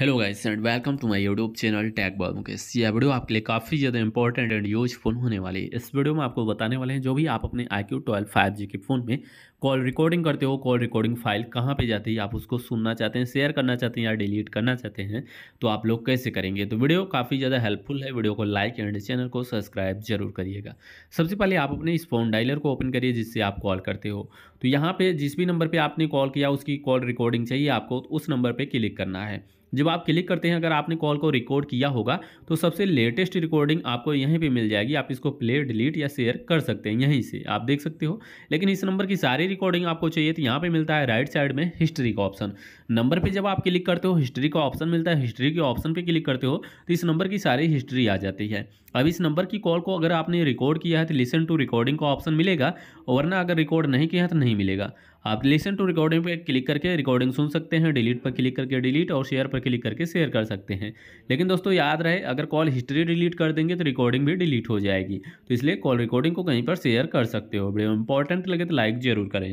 hello guys and welcome to my YouTube channel टैग बॉल मुकेश ये वीडियो आपके लिए काफ़ी ज़्यादा इंपॉर्टेंट एंड यूजफुल होने वाली है इस वीडियो में आपको बताने वाले हैं जो भी आप अपने iQOO twelve five G के फ़ोन में कॉल रिकॉर्डिंग करते हो कॉल रिकॉर्डिंग फाइल कहाँ पे जाती है आप उसको सुनना चाहते हैं शेयर करना चाहते हैं या डिलीट करना चाहते हैं तो आप लोग कैसे करेंगे तो वीडियो काफ़ी ज़्यादा हेल्पफुल है वीडियो को लाइक एंड चैनल को सब्सक्राइब जरूर करिएगा सबसे पहले आप अपने इस फोन डायलर को ओपन करिए जिससे आप कॉल करते हो तो यहाँ पर जिस भी नंबर पर आपने कॉल किया उसकी कॉल रिकॉर्डिंग चाहिए आपको उस नंबर पर क्लिक करना है जब आप क्लिक करते हैं अगर आपने कॉल को रिकॉर्ड किया होगा तो सबसे लेटेस्ट रिकॉर्डिंग आपको यहीं पे मिल जाएगी आप इसको प्ले डिलीट या शेयर कर सकते हैं यहीं से आप देख सकते हो लेकिन इस नंबर की सारी रिकॉर्डिंग आपको चाहिए तो यहाँ पर मिलता है राइट साइड में हिस्ट्री का ऑप्शन नंबर पर जब आप क्लिक करते हो हिस्ट्री का ऑप्शन मिलता है हिस्ट्री के ऑप्शन पर क्लिक करते हो तो इस नंबर की सारी हिस्ट्री आ जाती है अब इस नंबर की कॉल को अगर आपने रिकॉर्ड किया है तो लिसन टू रिकॉर्डिंग का ऑप्शन मिलेगा वरना अगर रिकॉर्ड नहीं किया है तो नहीं मिलेगा आप लिसन टू रिकॉर्डिंग पर क्लिक करके रिकॉर्डिंग सुन सकते हैं डिलीट पर क्लिक करके डिलीट और शेयर पर क्लिक करके शेयर कर सकते हैं लेकिन दोस्तों याद रहे अगर कॉल हिस्ट्री डिलीट कर देंगे तो रिकॉर्डिंग भी डिलीट हो जाएगी तो इसलिए कॉल रिकॉर्डिंग को कहीं पर शेयर कर सकते हो वीडियो इंपॉर्टेंट लगे तो लाइक जरूर करें